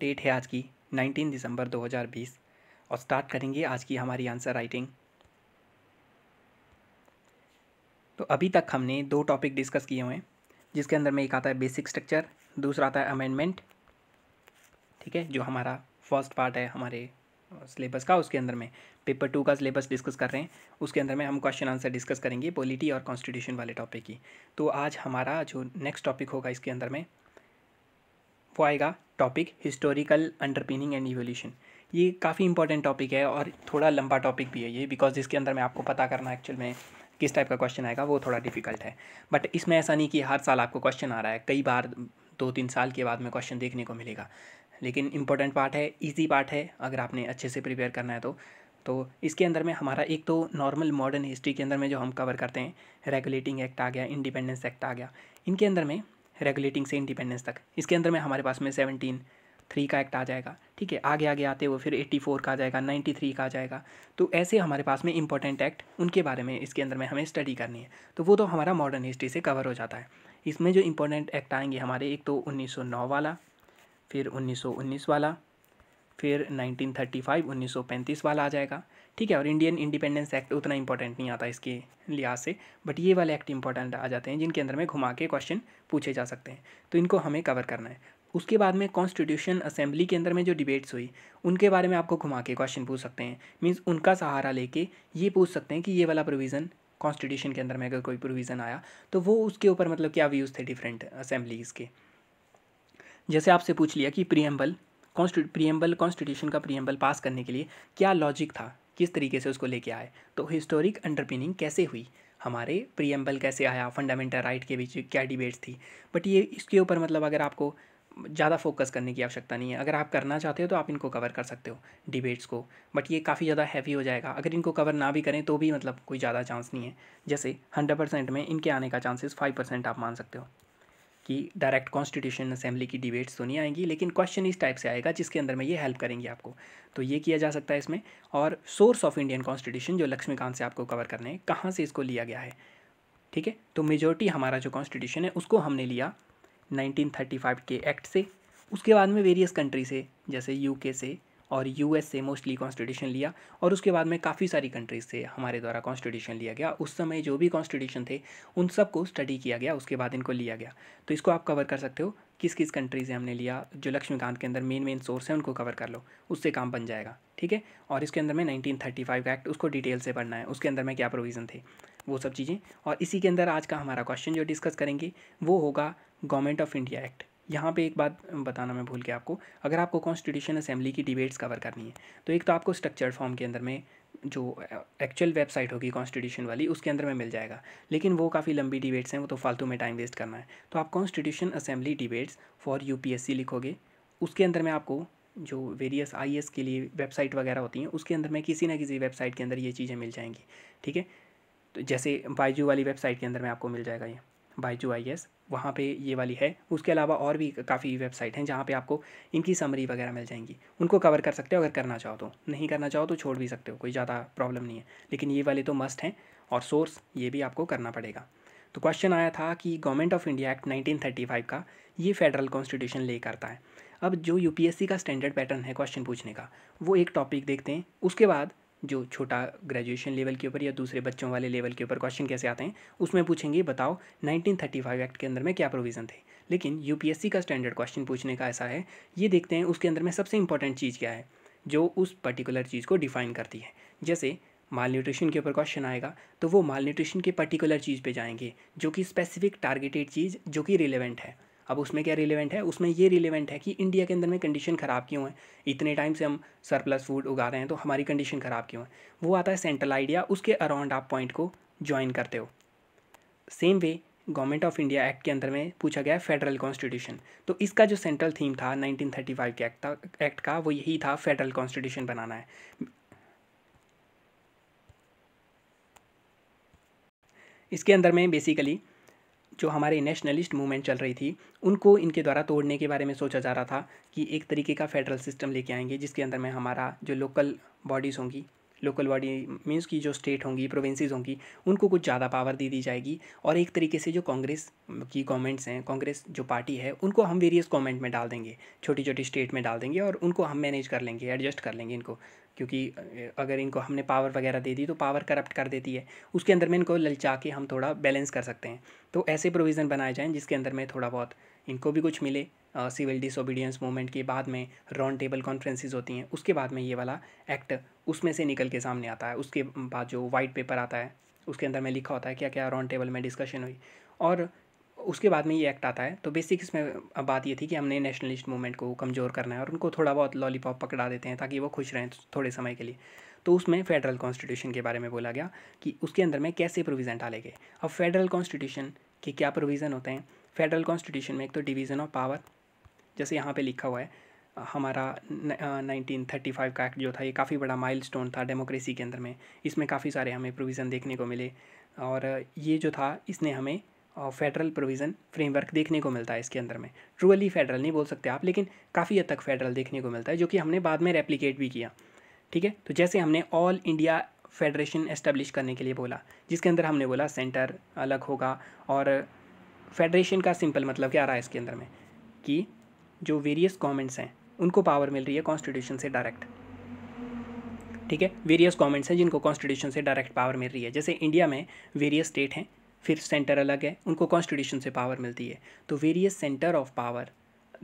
date है आज की 19 दिसंबर 2020 और स्टार्ट करेंगे आज की हमारी आंसर राइटिंग तो अभी तक हमने दो टॉपिक डिस्कस किए हुए हैं जिसके अंदर में एक आता है बेसिक स्ट्रक्चर दूसरा आता है अमेंडमेंट ठीक है जो हमारा फर्स्ट पार्ट है हमारे सिलेबस का उसके अंदर में पेपर टू का सिलेबस डिस्कस कर रहे हैं उसके अंदर में हम क्वेश्चन आंसर डिस्कस करेंगे पॉलिटी और कॉन्स्टिट्यूशन वाले टॉपिक की तो आज हमारा जो नेक्स्ट टॉपिक होगा इसके अंदर में वो आएगा topic historical underpinning and evolution ये काफ़ी इंपॉर्टेंट टॉपिक है और थोड़ा लंबा टॉपिक भी है ये बिकॉज इसके अंदर में आपको पता करना एक्चुअल में किस टाइप का क्वेश्चन आएगा वो थोड़ा डिफिकल्ट है बट इसमें ऐसा नहीं कि हर साल आपको क्वेश्चन आ रहा है कई बार दो तीन साल के बाद में क्वेश्चन देखने को मिलेगा लेकिन इम्पोर्टेंट पार्ट है ईजी पार्ट है अगर आपने अच्छे से प्रिपेयर करना है तो तो इसके अंदर में हमारा एक तो नॉर्मल मॉडर्न हिस्ट्री के अंदर में जो हम कवर करते हैं रेगुलेटिंग एक्ट आ गया इंडिपेंडेंस एक्ट आ गया इनके अंदर में रेगुलेटिंग से इंडिपेंडेंस तक इसके अंदर में हमारे पास में सेवनटीन थ्री का एक्ट आ जाएगा ठीक है आगे आगे आते हुए फिर एट्टी फोर का आ जाएगा नाइन्टी थ्री का आ जाएगा तो ऐसे हमारे पास में इंपॉर्टेंट एक्ट उनके बारे में इसके अंदर में हमें स्टडी करनी है तो वो तो हमारा मॉडर्न हिस्ट्री से कवर हो जाता है इसमें जो इंपॉर्टेंट एक्ट आएंगे हमारे एक तो उन्नीस सौ नौ वाला फिर 1919 वाला फिर 1935 1935 वाला आ जाएगा ठीक है और इंडियन इंडिपेंडेंस एक्ट उतना इंपॉर्टेंट नहीं आता इसके लिहाज से बट ये वाले एक्ट इंपॉर्टेंट आ जाते हैं जिनके अंदर में घुमा के क्वेश्चन पूछे जा सकते हैं तो इनको हमें कवर करना है उसके बाद में कॉन्स्टिट्यूशन असेंबली के अंदर में जो डिबेट्स हुई उनके बारे में आपको घुमा के क्वेश्चन पूछ सकते हैं मीन्स उनका सहारा लेके ये पूछ सकते हैं कि ये वाला प्रोविज़न कॉन्स्टिट्यूशन के अंदर में अगर कोई प्रोविज़न आया तो वो उसके ऊपर मतलब क्या व्यूज़ थे डिफरेंट असेंबलीज़ के जैसे आपसे पूछ लिया कि प्रियम्बल कॉन्स्टिट प्रियम्बल कॉन्स्टिट्यूशन का प्रियम्बल पास करने के लिए क्या लॉजिक था किस तरीके से उसको लेके आए तो हिस्टोरिक अंडरपिनिंग कैसे हुई हमारे प्रियम्बल कैसे आया फंडामेंटल राइट के बीच क्या डिबेट्स थी बट ये इसके ऊपर मतलब अगर आपको ज़्यादा फोकस करने की आवश्यकता नहीं है अगर आप करना चाहते हो तो आप इनको कवर कर सकते हो डिबेट्स को बट ये काफ़ी ज़्यादा हैवी हो जाएगा अगर इनको कवर ना भी करें तो भी मतलब कोई ज़्यादा चांस नहीं है जैसे हंड्रेड परसेंट में इनके आने का चांसेस फाइव परसेंट आप मान सकते हो कि डायरेक्ट कॉन्स्टिट्यूशन असेंबली की डिबेट्स तो नहीं आएंगी लेकिन क्वेश्चन इस टाइप से आएगा जिसके अंदर में ये हेल्प करेंगे आपको तो ये किया जा सकता है इसमें और सोर्स ऑफ इंडियन कॉन्स्टिट्यूशन जो लक्ष्मीकांत से आपको कवर करने हैं कहाँ से इसको लिया गया है ठीक है तो मेजोरिटी हमारा जो कॉन्स्टिट्यूशन है उसको हमने लिया नाइनटीन के एक्ट से उसके बाद में वेरियस कंट्री से जैसे यू से और यूएस से मोस्टली कॉन्स्टिट्यूशन लिया और उसके बाद में काफ़ी सारी कंट्रीज से हमारे द्वारा कॉन्स्टिट्यूशन लिया गया उस समय जो भी कॉन्स्टिट्यूशन थे उन सबको स्टडी किया गया उसके बाद इनको लिया गया तो इसको आप कवर कर सकते हो किस किस कंट्री से हमने लिया जो लक्ष्मीकांत के अंदर मेन मेन सोर्स है उनको कवर कर लो उससे काम बन जाएगा ठीक है और इसके अंदर में 1935 का एक्ट उसको डिटेल से पढ़ना है उसके अंदर में क्या प्रोविज़न थे वो सब चीज़ें और इसी के अंदर आज का हमारा क्वेश्चन जो डिस्कस करेंगे वो होगा गवर्नमेंट ऑफ इंडिया एक्ट यहाँ पे एक बात बताना मैं भूल के आपको अगर आपको कॉन्स्टिट्यूशन असेंबली की डिबेट्स कवर करनी है तो एक तो आपको स्ट्रक्चर्ड फॉर्म के अंदर में जो एक्चुअल वेबसाइट होगी कॉन्स्टिट्यूशन वाली उसके अंदर में मिल जाएगा लेकिन वो काफ़ी लंबी डिबेट्स हैं वो तो फालतू में टाइम वेस्ट करना है तो आप constitution assembly debates for you लिखोगे उसके अंदर में आपको जो वेरियस आई के लिए वेबसाइट वगैरह होती हैं उसके अंदर में किसी ना किसी वेबसाइट के अंदर ये चीज़ें मिल जाएंगी ठीक है तो जैसे बाइजू वाली वेबसाइट के अंदर में आपको मिल जाएगा ये बाइजू आई एस वहाँ पे ये वाली है उसके अलावा और भी काफ़ी वेबसाइट हैं जहाँ पे आपको इनकी समरी वगैरह मिल जाएंगी उनको कवर कर सकते हो अगर करना चाहो तो नहीं करना चाहो तो छोड़ भी सकते हो कोई ज़्यादा प्रॉब्लम नहीं है लेकिन ये वाले तो मस्ट हैं और सोर्स ये भी आपको करना पड़ेगा तो क्वेश्चन आया था कि government of India act nineteen का ये फेडरल कॉन्स्टिट्यूशन ले करता है अब जो यू का स्टैंडर्ड पैटर्न है क्वेश्चन पूछने का वो एक टॉपिक देखते हैं उसके बाद जो छोटा ग्रेजुएशन लेवल के ऊपर या दूसरे बच्चों वाले लेवल के ऊपर क्वेश्चन कैसे आते हैं उसमें पूछेंगे बताओ 1935 एक्ट के अंदर में क्या प्रोविज़न थे लेकिन यूपीएससी का स्टैंडर्ड क्वेश्चन पूछने का ऐसा है ये देखते हैं उसके अंदर में सबसे इंपॉर्टेंट चीज़ क्या है जो उस पर्टिकुलर चीज़ को डिफाइन करती है जैसे माल न्यूट्रिशन के ऊपर क्वेश्चन आएगा तो वो माल न्यूट्रिशन के पर्टिकुलर चीज़ पे जाएंगे जो कि स्पेसिफिक टारगेटेड चीज़ जो कि रिलेवेंट है अब उसमें क्या रिलेवेंट है उसमें ये रिलेवेंट है कि इंडिया के अंदर में कंडीशन ख़राब क्यों है इतने टाइम से हम सरप्लस फूड उगा रहे हैं तो हमारी कंडीशन ख़राब क्यों है वो आता है सेंट्रल आइडिया उसके अराउंड आप पॉइंट को ज्वाइन करते हो same way government of India act के अंदर में पूछा गया फेडरल कॉन्स्टिट्यूशन तो इसका जो सेंट्रल थीम था 1935 के एक्ट एक्ट का वो यही था फेडरल कॉन्स्टिट्यूशन बनाना है इसके अंदर में बेसिकली जो हमारे नेशनलिस्ट मूवमेंट चल रही थी उनको इनके द्वारा तोड़ने के बारे में सोचा जा रहा था कि एक तरीके का फेडरल सिस्टम लेके आएंगे जिसके अंदर में हमारा जो लोकल बॉडीज़ होंगी लोकल बॉडी मीन्स की जो स्टेट होंगी प्रोविंसेस होंगी उनको कुछ ज़्यादा पावर दे दी जाएगी और एक तरीके से जो कांग्रेस की गवर्नमेंट्स हैं कांग्रेस जो पार्टी है उनको हम वेरियस गवर्नमेंट में डाल देंगे छोटी छोटी स्टेट में डाल देंगे और उनको हम मैनेज कर लेंगे एडजस्ट कर लेंगे इनको क्योंकि अगर इनको हमने पावर वगैरह दे दी तो पावर करप्ट कर देती है उसके अंदर में इनको ललचा के हम थोड़ा बैलेंस कर सकते हैं तो ऐसे प्रोविज़न बनाए जाएँ जिसके अंदर में थोड़ा बहुत इनको भी कुछ मिले सिविल डिसोबीडियंस मूवमेंट के बाद में राउंड टेबल कॉन्फ्रेंसिस होती हैं उसके बाद में ये वाला एक्ट उसमें से निकल के सामने आता है उसके बाद जो वाइट पेपर आता है उसके अंदर में लिखा होता है क्या क्या राउंड टेबल में डिस्कशन हुई और उसके बाद में ये एक्ट आता है तो बेसिक इसमें बात ये थी कि हमने नेशनलिस्ट मूवमेंट को कमज़ोर करना है और उनको थोड़ा बहुत लॉलीपॉप पकड़ा देते हैं ताकि वो खुश रहें थोड़े समय के लिए तो उसमें फेडरल कॉन्स्टिट्यूशन के बारे में बोला गया कि उसके अंदर में कैसे प्रोविज़न डाले गए अब फेडरल कॉन्स्टिट्यूशन के क्या प्रोविज़न होते हैं फेडरल कॉन्स्टिट्यूशन में एक तो डिवीज़न ऑफ पावर जैसे यहाँ पे लिखा हुआ है हमारा नाइनटीन थर्टी फाइव का एक्ट जो था ये काफ़ी बड़ा माइलस्टोन था डेमोक्रेसी के अंदर में इसमें काफ़ी सारे हमें प्रोविज़न देखने को मिले और ये जो था इसने हमें फेडरल प्रोविज़न फ्रेमवर्क देखने को मिलता है इसके अंदर में ट्रूअली फेडरल नहीं बोल सकते आप लेकिन काफ़ी हद तक फेडरल देखने को मिलता है जो कि हमने बाद में रेप्लीकेट भी किया ठीक है तो जैसे हमने ऑल इंडिया फेडरेशन एस्टेब्लिश करने के लिए बोला जिसके अंदर हमने बोला सेंटर अलग होगा और फेडरेशन का सिंपल मतलब क्या रहा है इसके अंदर में कि जो वेरियस गवर्नमेंट्स हैं उनको पावर मिल रही है कॉन्स्टिट्यूशन से डायरेक्ट ठीक है वेरियस गवर्नमेंट्स हैं जिनको कॉन्स्टिट्यूशन से डायरेक्ट पावर मिल रही है जैसे इंडिया में वेरियस स्टेट हैं फिर सेंटर अलग है उनको कॉन्स्टिट्यूशन से पावर मिलती है तो वेरियस सेंटर ऑफ पावर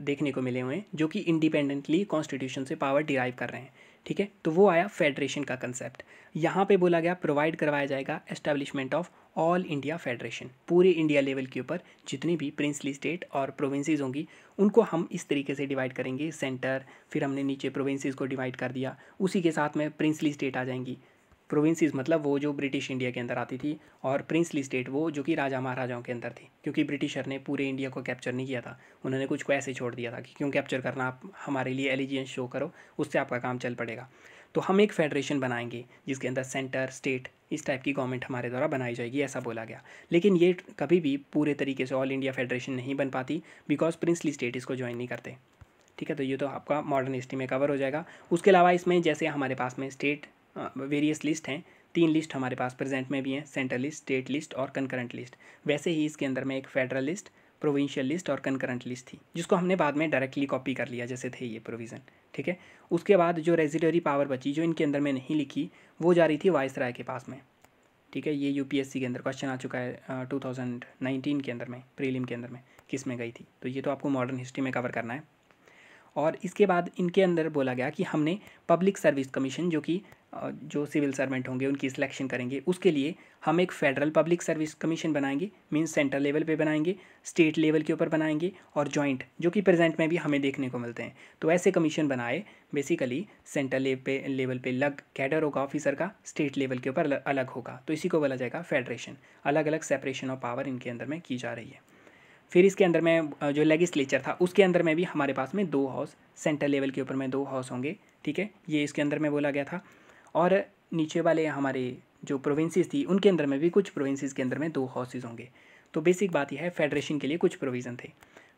देखने को मिले हुए हैं जो कि इंडिपेंडेंटली कॉन्स्टिट्यूशन से पावर डिराइव कर रहे हैं ठीक है तो वो आया फेडरेशन का कंसेप्ट यहाँ पे बोला गया प्रोवाइड करवाया जाएगा establishment of all India federation पूरे इंडिया लेवल के ऊपर जितनी भी प्रिंसली स्टेट और प्रोविंसेज होंगी उनको हम इस तरीके से डिवाइड करेंगे सेंटर फिर हमने नीचे प्रोविंसेज को डिवाइड कर दिया उसी के साथ में प्रिंसली स्टेट आ जाएंगी प्रोविंसेस मतलब वो जो ब्रिटिश इंडिया के अंदर आती थी और प्रिंसली स्टेट वो जो कि राजा महाराजाओं के अंदर थी क्योंकि ब्रिटिशर ने पूरे इंडिया को कैप्चर नहीं किया था उन्होंने कुछ को ऐसे छोड़ दिया था कि क्यों कैप्चर करना आप हमारे लिए एलिजियंस शो करो उससे आपका काम चल पड़ेगा तो हम एक फेडरेशन बनाएंगे जिसके अंदर सेंटर स्टेट इस टाइप की गवर्नमेंट हमारे द्वारा बनाई जाएगी ऐसा बोला गया लेकिन ये कभी भी पूरे तरीके से ऑल इंडिया फेडरेशन नहीं बन पाती बिकॉज प्रिंसली स्टेट इसको ज्वाइन नहीं करते ठीक है तो ये तो आपका मॉडर्न हिस्ट्री में कवर हो जाएगा उसके अलावा इसमें जैसे हमारे पास में स्टेट वेरियस हाँ, लिस्ट हैं तीन लिस्ट हमारे पास प्रेजेंट में भी हैं सेंट्रल लिस्ट स्टेट लिस्ट और कंकरेंट लिस्ट वैसे ही इसके अंदर में एक फेडरल लिस्ट प्रोविंशियल लिस्ट और कंकरेंट लिस्ट थी जिसको हमने बाद में डायरेक्टली कॉपी कर लिया जैसे थे ये प्रोविज़न ठीक है उसके बाद जो रेजिटरी पावर बची जो इनके अंदर में नहीं लिखी वो जा रही थी वायस राय के पास में ठीक है ये यू के अंदर क्वेश्चन आ चुका है टू थाउजेंड नाइनटीन के अंदर में प्रीलिम के अंदर में किस में गई थी तो ये तो आपको मॉडर्न हिस्ट्री में कवर करना है और इसके बाद इनके अंदर बोला गया कि हमने पब्लिक सर्विस कमीशन जो कि जो सिविल सर्वेंट होंगे उनकी सिलेक्शन करेंगे उसके लिए हम एक फेडरल पब्लिक सर्विस कमीशन बनाएंगे मीन सेंट्रल लेवल पे बनाएंगे स्टेट लेवल के ऊपर बनाएंगे और जॉइंट जो कि प्रेजेंट में भी हमें देखने को मिलते हैं तो ऐसे कमीशन बनाए बेसिकली सेंट्रल ले पे लेवल पे लग कैडर होगा ऑफिसर का स्टेट लेवल के ऊपर अलग होगा तो इसी को बोला जाएगा फेडरेशन अलग अलग सेपरेशन ऑफ पावर इनके अंदर में की जा रही है फिर इसके अंदर में जो लेगिस्लेचर था उसके अंदर में भी हमारे पास में दो हाउस सेंटर लेवल के ऊपर में दो हाउस होंगे ठीक है ये इसके अंदर में बोला गया था और नीचे वाले हमारे जो प्रोविंसेस थी उनके अंदर में भी कुछ प्रोविंसेस के अंदर में दो हाउसेज होंगे तो बेसिक बात यह है फेडरेशन के लिए कुछ प्रोविज़न थे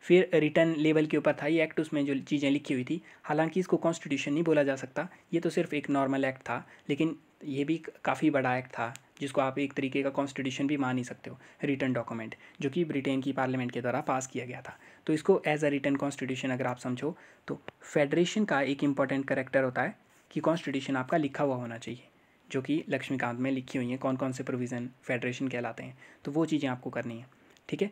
फिर रिटर्न लेवल के ऊपर था ये एक्ट उसमें जो चीज़ें लिखी हुई थी हालांकि इसको कॉन्स्टिट्यूशन नहीं बोला जा सकता ये तो सिर्फ एक नॉर्मल एक्ट था लेकिन ये भी काफ़ी बड़ा एक्ट था जिसको आप एक तरीके का कॉन्स्टिट्यूशन भी मान ही सकते हो रिटर्न डॉक्यूमेंट जो कि ब्रिटेन की पार्लियामेंट के द्वारा पास किया गया था तो इसको एज अ रिटर्न कॉन्स्टिट्यूशन अगर आप समझो तो फेडरेशन का एक इंपॉर्टेंट करेक्टर होता है कि कॉन्स्टिट्यूशन आपका लिखा हुआ होना चाहिए जो कि लक्ष्मीकांत में लिखी हुई हैं कौन कौन से प्रोविज़न फेडरेशन कहलाते हैं तो वो चीज़ें आपको करनी है ठीक है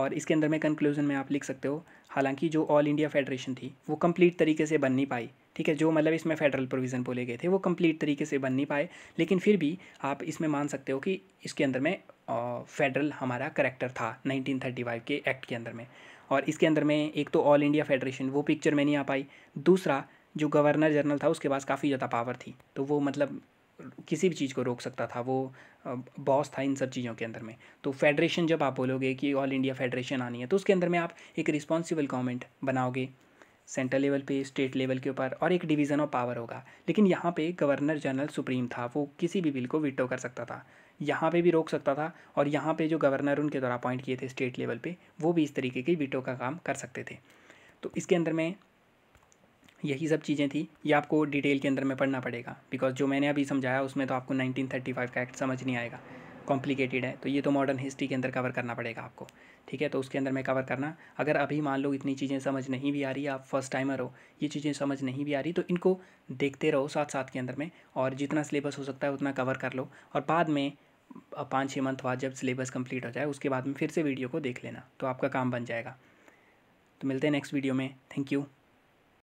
और इसके अंदर में कंक्लूजन में आप लिख सकते हो हालांकि जो ऑल इंडिया फेडरेशन थी वो कंप्लीट तरीके से बन नहीं पाई ठीक है जो मतलब इसमें फेडरल प्रोविज़न बोले गए थे वो कंप्लीट तरीके से बन नहीं पाए लेकिन फिर भी आप इसमें मान सकते हो कि इसके अंदर में फेडरल हमारा करेक्टर था 1935 के एक्ट के अंदर में और इसके अंदर में एक तो ऑल इंडिया फेडरेशन वो पिक्चर में नहीं आ पाई दूसरा जो गवर्नर जनरल था उसके पास काफ़ी ज़्यादा पावर थी तो वो मतलब किसी भी चीज़ को रोक सकता था वो बॉस था इन सब चीज़ों के अंदर में तो फेडरेशन जब आप बोलोगे कि ऑल इंडिया फेडरेशन आनी है तो उसके अंदर में आप एक रिस्पॉन्सिबल गवर्नमेंट बनाओगे सेंट्रल लेवल पे स्टेट लेवल के ऊपर और एक डिवीज़न ऑफ पावर होगा लेकिन यहाँ पे गवर्नर जनरल सुप्रीम था वो किसी भी बिल को विटो कर सकता था यहाँ पे भी रोक सकता था और यहाँ पे जो गवर्नर उनके द्वारा अपॉइंट किए थे स्टेट लेवल पे वो भी इस तरीके के विटो का काम कर सकते थे तो इसके अंदर में यही सब चीज़ें थी ये आपको डिटेल के अंदर में पढ़ना पड़ेगा बिकॉज जो मैंने अभी समझाया उसमें तो आपको 1935 का एक्ट समझ नहीं आएगा कॉम्प्लिकेटेड है तो ये तो मॉडर्न हिस्ट्री के अंदर कवर करना पड़ेगा आपको ठीक है तो उसके अंदर मैं कवर करना अगर अभी मान लो इतनी चीज़ें समझ नहीं भी आ रही आप फर्स्ट टाइमर हो ये चीज़ें समझ नहीं भी आ रही तो इनको देखते रहो साथ साथ के अंदर में और जितना सिलेबस हो सकता है उतना कवर कर लो और बाद में पाँच छः मंथ बाद जब सिलेबस कंप्लीट हो जाए उसके बाद में फिर से वीडियो को देख लेना तो आपका काम बन जाएगा तो मिलते हैं नेक्स्ट वीडियो में थैंक यू